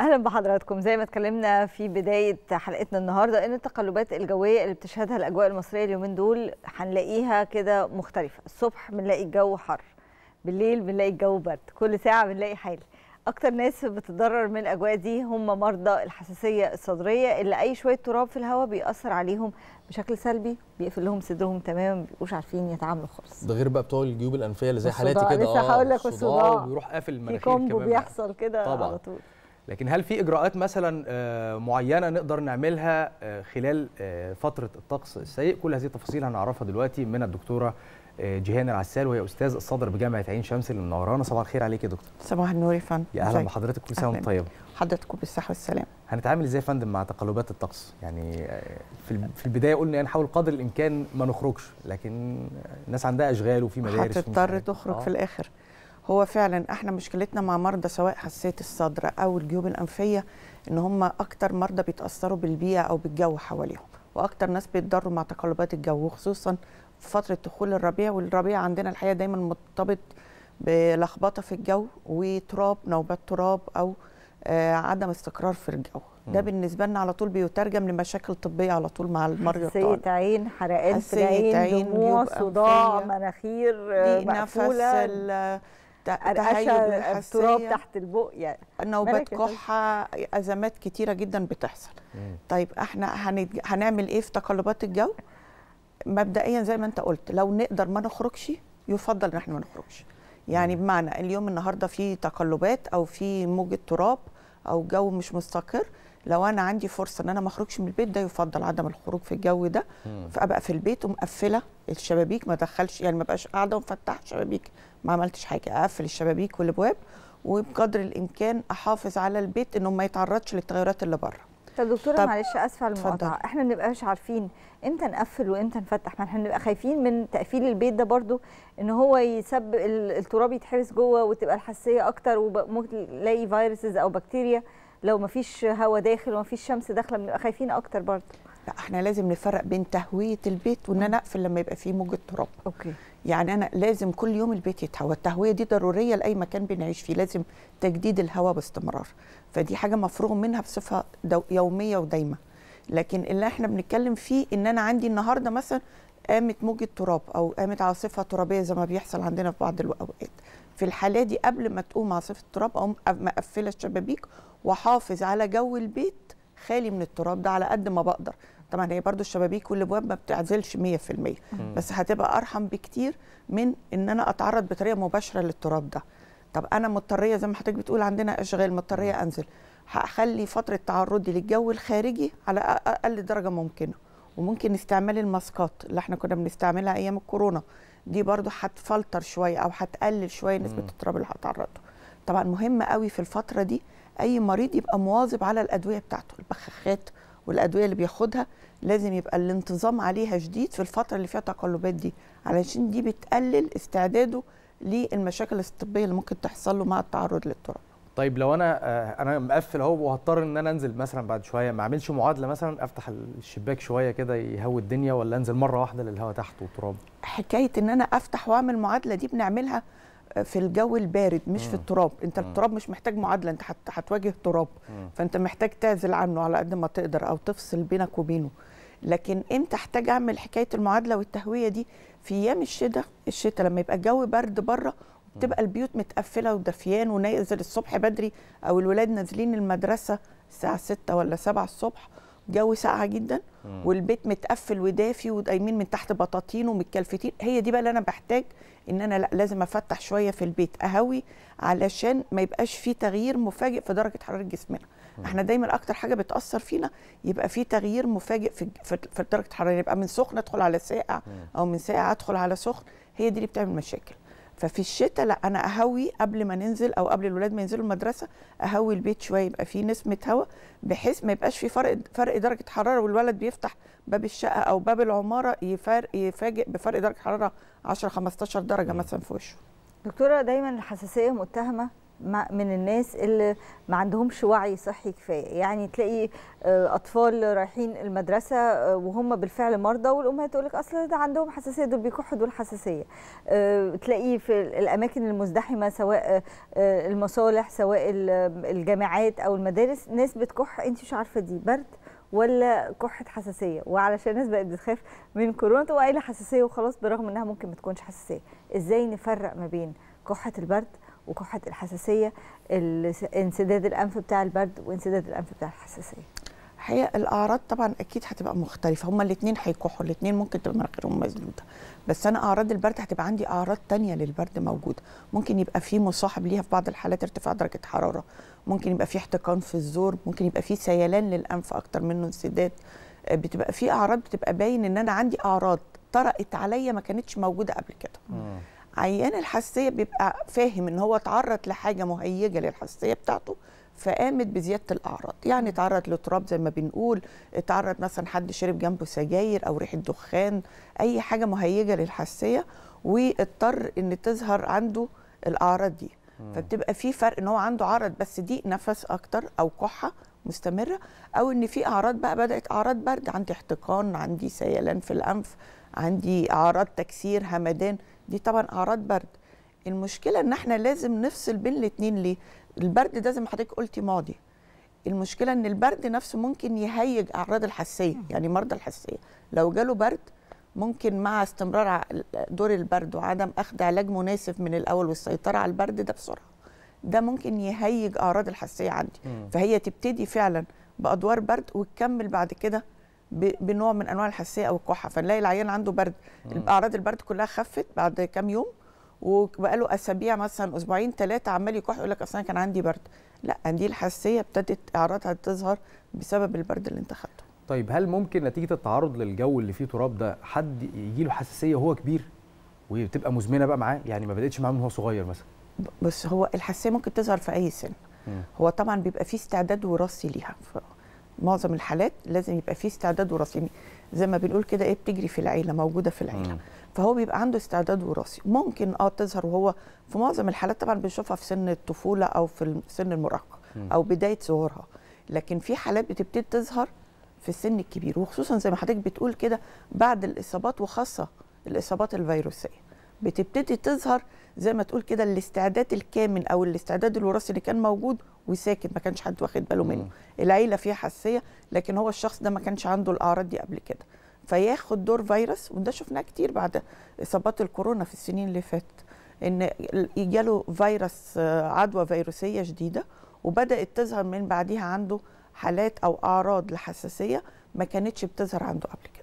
اهلا بحضراتكم زي ما اتكلمنا في بدايه حلقتنا النهارده ان التقلبات الجويه اللي بتشهدها الاجواء المصريه اليومين دول هنلاقيها كده مختلفه الصبح بنلاقي الجو حر بالليل بنلاقي الجو برد كل ساعه بنلاقي حاله اكتر ناس بتتضرر من الاجواء دي هم مرضى الحساسيه الصدريه اللي اي شويه تراب في الهواء بيأثر عليهم بشكل سلبي بيقفل لهم صدرهم تماما ما بيبقوش عارفين يتعاملوا خالص ده غير بقى بتوع الجيوب الانفيه اللي زي حالاتي كده لسه هقول لك آه، الصداع بيروح قافل المناخير كمان بيحصل كده على طول لكن هل في اجراءات مثلا آه، معينه نقدر نعملها آه، خلال آه، فتره الطقس السيء كل هذه التفاصيل هنعرفها دلوقتي من الدكتوره جيهان العسال وهي استاذ الصدر بجامعه عين شمس اللي منورانا صباح الخير عليك يا دكتور صباح النور يا فندم يا اهلا بحضرتك كل سنه وانت طيبه حضرتكم بالصحه والسلامه هنتعامل ازاي يا فندم مع تقلبات الطقس يعني في البدايه قلنا نحاول يعني قدر الامكان ما نخرجش لكن الناس عندها اشغال وفي مدارس هتضطر إيه. تخرج آه. في الاخر هو فعلا احنا مشكلتنا مع مرضى سواء حساسيه الصدر او الجيوب الانفيه ان هم اكتر مرضى بيتاثروا بالبيئه او بالجو حواليهم واكتر ناس بيتضروا مع تقلبات الجو وخصوصا في فتره دخول الربيع والربيع عندنا الحقيقه دايما مرتبط بلخبطه في الجو وتراب نوبات تراب او آه عدم استقرار في الجو ده بالنسبه لنا على طول بيترجم لمشاكل طبيه على طول مع المريض حساسيه عين حرقان في العين دموع صداع مناخير مقفوله نفس التراب تحت البق يعني نوبات كحه ازمات كتيره جدا بتحصل مم. طيب احنا هنج... هنعمل ايه في تقلبات الجو مبدئيا زي ما انت قلت لو نقدر ما نخرجش يفضل ان احنا ما نخرجش يعني بمعنى اليوم النهارده في تقلبات او في موجه تراب او جو مش مستقر لو انا عندي فرصه ان انا ما اخرجش من البيت ده يفضل عدم الخروج في الجو ده فابقى في البيت ومقفله الشبابيك ما ادخلش يعني ما بقاش قاعده ومفتح شبابيك ما عملتش حاجه اقفل الشبابيك والابواب وبقدر الامكان احافظ على البيت انه ما يتعرضش للتغيرات اللي بره طب دكتوره معلش اسفه على المقاطعه احنا ما بنبقاش عارفين امتى نقفل وامتى نفتح ما احنا بنبقى خايفين من تقفيل البيت ده برضو ان هو يسبب التراب يتحبس جوه وتبقى الحساسيه اكتر وممكن تلاقي فيروسز او بكتيريا لو ما فيش هواء داخل وما فيش شمس داخله بنبقى خايفين اكتر برضه لا احنا لازم نفرق بين تهويه البيت وان انا اقفل لما يبقى فيه موجه تراب اوكي يعني انا لازم كل يوم البيت يتهوى التهويه دي ضروريه لاي مكان بنعيش فيه لازم تجديد الهواء باستمرار فدي حاجه مفروغ منها بصفه يوميه ودايمه لكن اللي احنا بنتكلم فيه ان انا عندي النهارده مثلا قامت موجه تراب او قامت عاصفه ترابيه زي ما بيحصل عندنا في بعض الاوقات في الحاله دي قبل ما تقوم عاصفه التراب اقوم مقفله الشبابيك واحافظ على جو البيت خالي من التراب ده على قد ما بقدر طبعا هي برضو الشبابيك والابواب ما بتعزلش 100% بس هتبقى ارحم بكتير من ان انا اتعرض بطريقه مباشره للتراب ده طب انا مضطريه زي ما حضرتك بتقول عندنا اشغال مضطريه انزل هخلي فتره تعرضي للجو الخارجي على اقل درجه ممكنه وممكن استعمال الماسكات اللي احنا كنا بنستعملها ايام الكورونا دي برضو هتفلتر شويه او هتقلل شويه نسبه التراب اللي هتعرض له طبعا مهم قوي في الفتره دي اي مريض يبقى مواظب على الادويه بتاعته البخاخات والادويه اللي بياخدها لازم يبقى الانتظام عليها شديد في الفتره اللي فيها تقلبات دي علشان دي بتقلل استعداده للمشاكل الطبيه اللي ممكن تحصل له مع التعرض للتراب طيب لو انا آه، انا مقفل اهو وهضطر ان انا انزل مثلا بعد شويه ما اعملش معادله مثلا افتح الشباك شويه كده يهوي الدنيا ولا انزل مره واحده للهواء تحت والتراب حكايه ان انا افتح واعمل معادله دي بنعملها آه، في الجو البارد مش مم. في التراب انت مم. التراب مش محتاج معادله انت هتواجه تراب مم. فانت محتاج تعزل عنه على قد ما تقدر او تفصل بينك وبينه لكن امتى احتاج اعمل حكايه المعادله والتهويه دي في ايام الشتاء الشتاء لما يبقى الجو برد بره تبقى البيوت متقفله ودفيان ونازل الصبح بدري او الولاد نازلين المدرسه الساعه 6 ولا 7 الصبح جو ساقعه جدا مم. والبيت متقفل ودافي وقايمين من تحت بطاطين ومتكلفتين هي دي بقى اللي انا بحتاج ان انا لا لازم افتح شويه في البيت اهوي علشان ما يبقاش في تغيير مفاجئ في درجه حراره جسمنا مم. احنا دايما اكتر حاجه بتاثر فينا يبقى في تغيير مفاجئ في في درجه الحراره يبقى من سخن ادخل على ساقع او من ساقع ادخل على سخن هي دي اللي بتعمل مشاكل ففي الشتاء لا انا اهوي قبل ما ننزل او قبل الولاد ما ينزلوا المدرسه اهوي البيت شويه يبقى فيه نسمه هواء بحيث ما يبقاش في فرق فرق درجه حراره والولد بيفتح باب الشقه او باب العماره يفاجئ بفرق درجه حراره 10 15 درجه مثلا في وشه دكتوره دايما الحساسيه متهمه من الناس اللي ما عندهمش وعي صحي كفايه يعني تلاقي آه، اطفال رايحين المدرسه آه، وهم بالفعل مرضى والامهات تقول لك اصل ده عندهم حساسيه دول بيكحوا دول حساسيه آه، تلاقيه في الاماكن المزدحمه سواء المصالح سواء الجامعات او المدارس ناس بتكح انت مش عارفه دي برد ولا كحه حساسيه وعلشان الناس بقت بتخاف من كورونا تبقى حساسيه وخلاص برغم انها ممكن ما تكونش حساسيه ازاي نفرق ما بين كحه البرد وكحه الحساسيه انسداد الانف بتاع البرد وانسداد الانف بتاع الحساسيه الحقيقه الاعراض طبعا اكيد هتبقى مختلفه هما الاثنين هيكحوا الاثنين ممكن تبقى مناخيرهم مسدوده بس انا اعراض البرد هتبقى عندي اعراض تانية للبرد موجوده ممكن يبقى في مصاحب ليها في بعض الحالات ارتفاع درجه حراره ممكن يبقى في احتقان في الزور ممكن يبقى في سيلان للانف اكتر منه انسداد آه، بتبقى في اعراض بتبقى باين ان انا عندي اعراض طرقت عليا ما كانتش موجوده قبل كده عيان الحساسيه بيبقى فاهم ان هو اتعرض لحاجه مهيجه للحساسيه بتاعته فقامت بزياده الاعراض يعني اتعرض لتراب زي ما بنقول اتعرض مثلا حد شرب جنبه سجاير او ريحه دخان اي حاجه مهيجه للحساسيه واضطر ان تظهر عنده الاعراض دي فبتبقى في فرق ان هو عنده عرض بس دي نفس اكتر او كحه مستمره او ان في اعراض بقى بدات اعراض برد عندي احتقان عندي سيلان في الانف عندي اعراض تكسير همدان دي طبعا اعراض برد المشكله ان احنا لازم نفصل بين الاثنين ليه البرد ده زي ما حضرتك قلتي ماضي المشكله ان البرد نفسه ممكن يهيج اعراض الحساسيه يعني مرضى الحساسيه لو جاله برد ممكن مع استمرار دور البرد وعدم اخذ علاج مناسب من الاول والسيطره على البرد ده بسرعه ده ممكن يهيج اعراض الحساسيه عندي فهي تبتدي فعلا بادوار برد وتكمل بعد كده بنوع من انواع الحساسيه او الكحه فنلاقي العيان عنده برد اعراض البرد كلها خفت بعد كام يوم وبقاله اسابيع مثلا اسبوعين ثلاثه عمال يكح يقول لك اصلا كان عندي برد لا دي الحساسيه ابتدت اعراضها تظهر بسبب البرد اللي انت خدته طيب هل ممكن نتيجه التعرض للجو اللي فيه تراب ده حد يجي له حساسيه وهو كبير وتبقى مزمنه بقى معاه يعني ما بداتش معاه من هو صغير مثلا بس هو الحساسيه ممكن تظهر في اي سن م. هو طبعا بيبقى فيه استعداد وراثي ليها معظم الحالات لازم يبقى فيه استعداد وراثي زي ما بنقول كده ايه بتجري في العيله موجوده في العيله فهو بيبقى عنده استعداد وراثي ممكن اه تظهر وهو في معظم الحالات طبعا بنشوفها في سن الطفوله او في سن المراهقه او بدايه ظهورها لكن في حالات بتبتدي تظهر في السن الكبير وخصوصا زي ما حضرتك بتقول كده بعد الاصابات وخاصه الاصابات الفيروسيه بتبتدي تظهر زي ما تقول كده الاستعداد الكامل او الاستعداد الوراثي اللي كان موجود وساكت ما كانش حد واخد باله منه العيله فيها حساسيه لكن هو الشخص ده ما كانش عنده الاعراض دي قبل كده فياخد دور فيروس وده شفناه كتير بعد اصابات الكورونا في السنين اللي فاتت ان جاله فيروس عدوى فيروسيه شديده وبدات تظهر من بعديها عنده حالات او اعراض لحساسيه ما كانتش بتظهر عنده قبل كده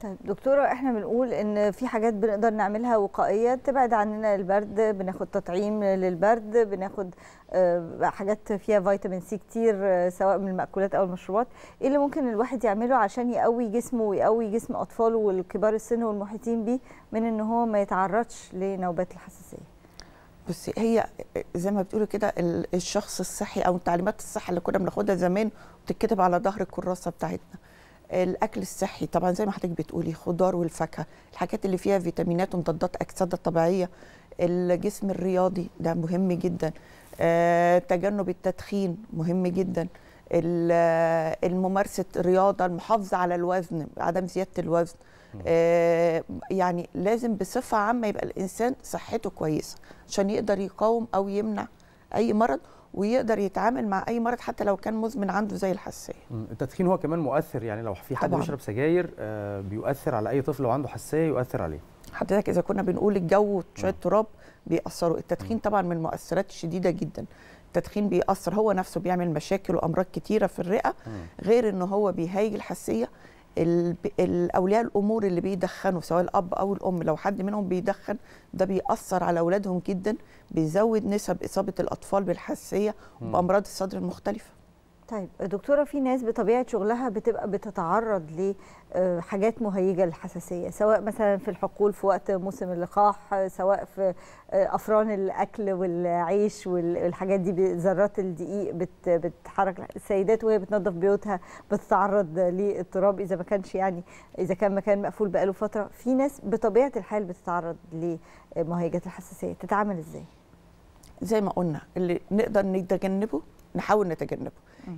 طيب دكتوره احنا بنقول ان في حاجات بنقدر نعملها وقائيه تبعد عننا البرد بناخد تطعيم للبرد بناخد آه، حاجات فيها فيتامين سي كتير آه، سواء من المأكولات او المشروبات ايه اللي ممكن الواحد يعمله عشان يقوي جسمه ويقوي جسم اطفاله والكبار السن والمحيطين بيه من ان هو ما يتعرضش لنوبات الحساسيه بصي هي آه، زي ما بتقولوا كده الشخص الصحي او التعليمات الصحه اللي كنا بناخدها زمان بتتكتب على ظهر الكراسه بتاعتنا الاكل الصحي طبعا زي ما حضرتك بتقولي خضار والفاكهه الحاجات اللي فيها فيتامينات ومضادات اكسده طبيعيه الجسم الرياضي ده مهم جدا آه، تجنب التدخين مهم جدا آه، الممارسه الرياضه المحافظه على الوزن عدم زياده الوزن آه، يعني لازم بصفه عامه يبقى الانسان صحته كويسه عشان يقدر يقاوم او يمنع اي مرض ويقدر يتعامل مع اي مرض حتى لو كان مزمن عنده زي الحساسيه التدخين هو كمان مؤثر يعني لو في حد طبعاً. بيشرب سجاير آه، بيؤثر على اي طفل لو عنده حساسيه يؤثر عليه حضرتك اذا كنا بنقول الجو وشويه تراب بيأثروا التدخين طبعا من المؤثرات الشديده جدا التدخين بيأثر هو نفسه بيعمل مشاكل وامراض كتيره في الرئه غير ان هو بيهيج الحساسيه اولياء الامور اللي بيدخنوا سواء الاب او الام لو حد منهم بيدخن ده بيأثر على اولادهم جدا بيزود نسب اصابه الاطفال بالحساسيه وبامراض الصدر المختلفه طيب دكتوره في ناس بطبيعه شغلها بتبقى بتتعرض لحاجات آه، مهيجه للحساسيه سواء مثلا في الحقول في وقت موسم اللقاح سواء في آه، افران الاكل والعيش والحاجات دي ذرات الدقيق بتحرك السيدات وهي بتنظف بيوتها بتتعرض لاضطراب اذا ما كانش يعني اذا كان مكان مقفول بقاله فتره في ناس بطبيعه الحال بتتعرض لمهيجات الحساسيه تتعامل ازاي؟ زي ما قلنا اللي نقدر نتجنبه نحاول نتجنبه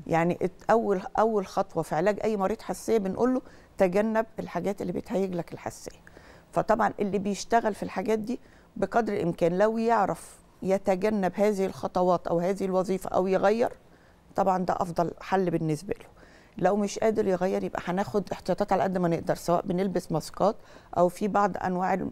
يعني اول اول خطوه في علاج اي مريض حساسيه بنقول له تجنب الحاجات اللي بتهيج لك الحساسيه فطبعا اللي بيشتغل في الحاجات دي بقدر الامكان لو يعرف يتجنب هذه الخطوات او هذه الوظيفه او يغير طبعا ده افضل حل بالنسبه له لو مش قادر يغير يبقى هناخد احتياطات على قد ما نقدر سواء بنلبس ماسكات او في بعض انواع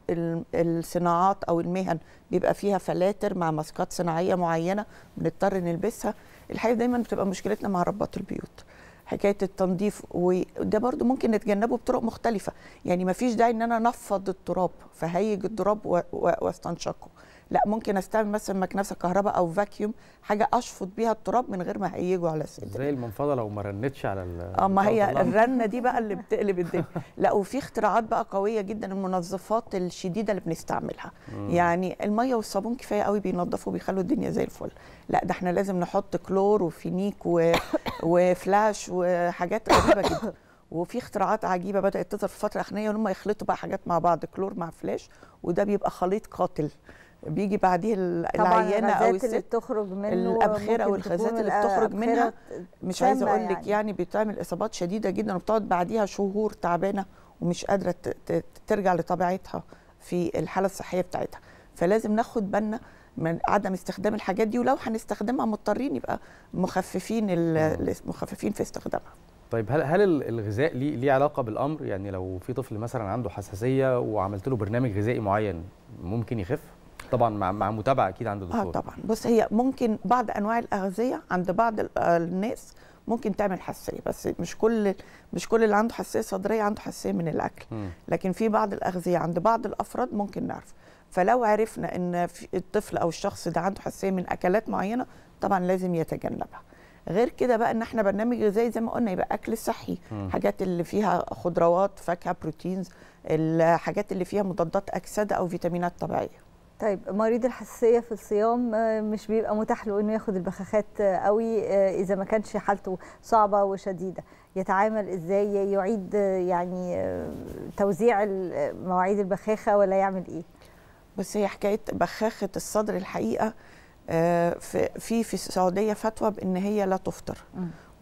الصناعات او المهن بيبقى فيها فلاتر مع ماسكات صناعيه معينه بنضطر نلبسها الحقيقه دايما بتبقى مشكلتنا مع ربات البيوت حكايه التنظيف وده برضو ممكن نتجنبه بطرق مختلفه يعني ما فيش داعي ان انا انفض التراب فهيج التراب واستنشقه لا ممكن استعمل مثلا مكنسه كهرباء او فاكيوم حاجه اشفط بيها التراب من غير ما هيجوا على صدري زي المنفضه لو ما رنتش على اه ما هي الرنه دي بقى اللي بتقلب الدنيا لا وفي اختراعات بقى قويه جدا المنظفات الشديده اللي بنستعملها مم. يعني الميه والصابون كفايه قوي بينظفوا بيخلوا الدنيا زي الفل لا ده احنا لازم نحط كلور وفينيك و... وفلاش وحاجات غريبه جدا وفي اختراعات عجيبه بدات تظهر في الفتره الاخرانيه ان هم يخلطوا بقى حاجات مع بعض كلور مع فلاش وده بيبقى خليط قاتل بيجي بعديه العيانه او الست اللي بتخرج منه الابخره والخزات اللي بتخرج منها مش عايزه اقول لك يعني, يعني بتعمل اصابات شديده جدا وبتقعد بعديها شهور تعبانه ومش قادره ترجع لطبيعتها في الحاله الصحيه بتاعتها فلازم ناخد بالنا من عدم استخدام الحاجات دي ولو هنستخدمها مضطرين يبقى مخففين مخففين في استخدامها طيب هل هل الغذاء ليه ليه علاقه بالامر يعني لو في طفل مثلا عنده حساسيه وعملت له برنامج غذائي معين ممكن يخف طبعا مع, مع متابعه اكيد عند الدكتور اه طبعا بص هي ممكن بعض انواع الاغذيه عند بعض آه، الناس ممكن تعمل حساسيه بس مش كل مش كل اللي عنده حساسيه صدريه عنده حساسيه من الاكل م. لكن في بعض الاغذيه عند بعض الافراد ممكن نعرف فلو عرفنا ان الطفل او الشخص ده عنده حساسيه من اكلات معينه طبعا لازم يتجنبها غير كده بقى ان احنا برنامج غذائي زي ما قلنا يبقى اكل صحي حاجات اللي فيها خضروات فاكهه بروتينز الحاجات اللي فيها مضادات اكسده او فيتامينات طبيعيه طيب مريض الحساسيه في الصيام آه، مش بيبقى متاح له انه ياخد البخاخات قوي آه، آه، اذا ما كانش حالته صعبه وشديده يتعامل ازاي يعيد يعني توزيع مواعيد البخاخه ولا يعمل ايه بس هي حكايه بخاخه الصدر الحقيقه في في في السعوديه فتوى بان هي لا تفطر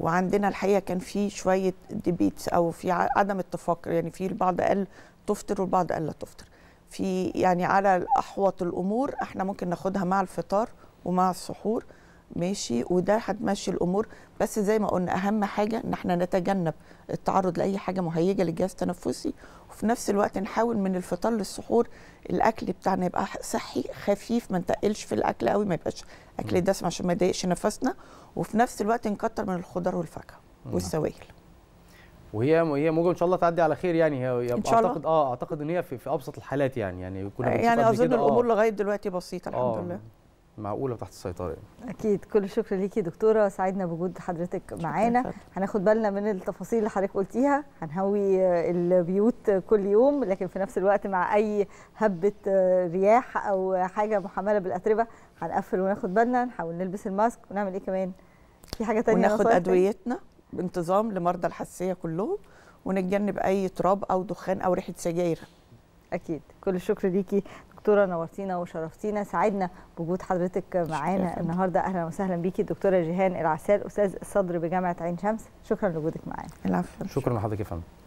وعندنا الحقيقه كان في شويه ديبيتس او في عدم اتفاق يعني في البعض قال تفطر والبعض قال لا تفطر في يعني على احوط الامور احنا ممكن ناخدها مع الفطار ومع السحور ماشي وده هتمشي الامور بس زي ما قلنا اهم حاجه ان احنا نتجنب التعرض لاي حاجه مهيجه للجهاز التنفسي وفي نفس الوقت نحاول من الفطار للسحور الاكل بتاعنا يبقى صحي خفيف ما نتقلش في الاكل قوي ما يبقاش اكل دسم عشان ما يضايقش نفسنا وفي نفس الوقت نكتر من الخضار والفاكهه والسوائل وهي هي موجه ان شاء الله تعدي على خير يعني هي إن شاء الله. اعتقد اه اعتقد ان هي في, في ابسط الحالات يعني يعني كنا يعني اظن آه. الامور آه. لغايه دلوقتي بسيطه الحمد آه. لله معقوله تحت السيطره يعني. اكيد كل شكر ليكي دكتوره سعدنا بوجود حضرتك معانا هناخد بالنا من التفاصيل اللي حضرتك قلتيها هنهوي آه، البيوت كل يوم لكن في نفس الوقت مع اي هبه آه، رياح او حاجه محمله بالاتربه هنقفل وناخد بالنا نحاول نلبس الماسك ونعمل ايه كمان في حاجه ثانيه وناخد ادويتنا بانتظام لمرضى الحساسيه كلهم ونتجنب اي تراب او دخان او ريحه سجاير اكيد كل الشكر ليكي دكتوره نورتينا وشرفتينا سعدنا بوجود حضرتك معانا النهارده اهلا وسهلا بيكي الدكتوره جيهان العسال استاذ الصدر بجامعه عين شمس شكرا لوجودك معانا العفو شكرا لحضرتك يا فندم